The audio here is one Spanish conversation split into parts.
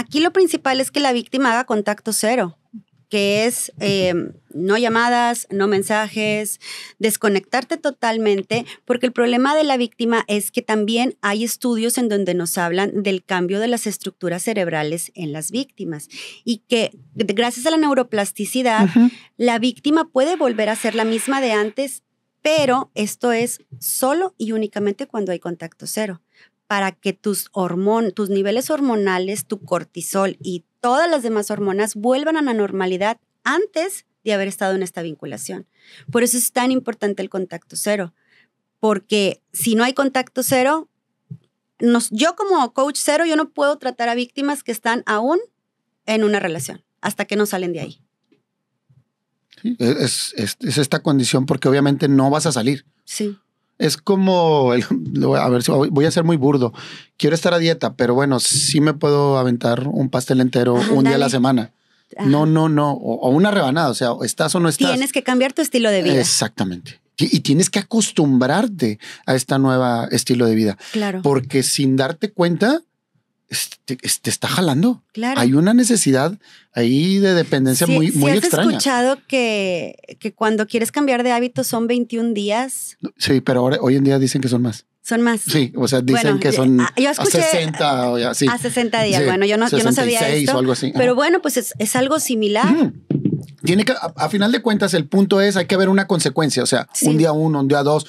Aquí lo principal es que la víctima haga contacto cero, que es eh, no llamadas, no mensajes, desconectarte totalmente, porque el problema de la víctima es que también hay estudios en donde nos hablan del cambio de las estructuras cerebrales en las víctimas y que gracias a la neuroplasticidad, la víctima puede volver a ser la misma de antes, pero esto es solo y únicamente cuando hay contacto cero para que tus hormon tus niveles hormonales, tu cortisol y todas las demás hormonas vuelvan a la normalidad antes de haber estado en esta vinculación. Por eso es tan importante el contacto cero, porque si no hay contacto cero, yo como coach cero, yo no puedo tratar a víctimas que están aún en una relación, hasta que no salen de ahí. Es, es, esta condición porque obviamente no vas a salir. Sí es como, el, a ver voy a ser muy burdo. Quiero estar a dieta, pero bueno, sí me puedo aventar un pastel entero ah, un día a la semana. Ah. No, no, no. O, una rebanada. O sea, estás o no estás. Tienes que cambiar tu estilo de vida. Exactamente. Y, tienes que acostumbrarte a esta nueva estilo de vida. Claro. Porque sin darte cuenta, te, este, este está jalando. Claro. Hay una necesidad ahí de dependencia muy, muy ¿sí has escuchado que, que, cuando quieres cambiar de hábito son 21 días. Sí, pero hoy en día dicen que son más. Son más. Sí, o sea, dicen que eh, son ah, yo a 60 A 60 días. bueno, yo no, yo sabía esto. Pero bueno, pues es, algo similar. Tiene que, a, final de cuentas, el punto es, hay que haber una consecuencia. O sea, un día uno, un día dos,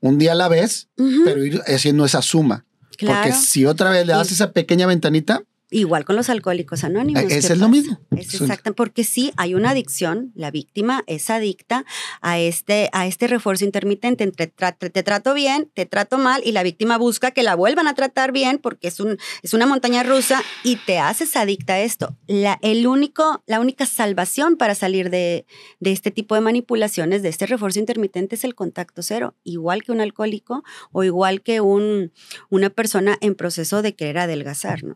un día a la vez, pero ir haciendo esa suma. Porque si otra vez le das esa pequeña ventanita, Igual con los alcohólicos anónimos. Eh, Eso es lo mismo. Es exacto, porque sí hay una adicción, la víctima es adicta a este, a este refuerzo intermitente entre te trato bien, te trato mal y la víctima busca que la vuelvan a tratar bien porque es, un, una montaña rusa y te haces adicta a esto. La, el único, la única salvación para salir de, este tipo de manipulaciones, de este refuerzo intermitente es el contacto cero, igual que un alcohólico o igual que una persona en proceso de querer adelgazar, ¿no?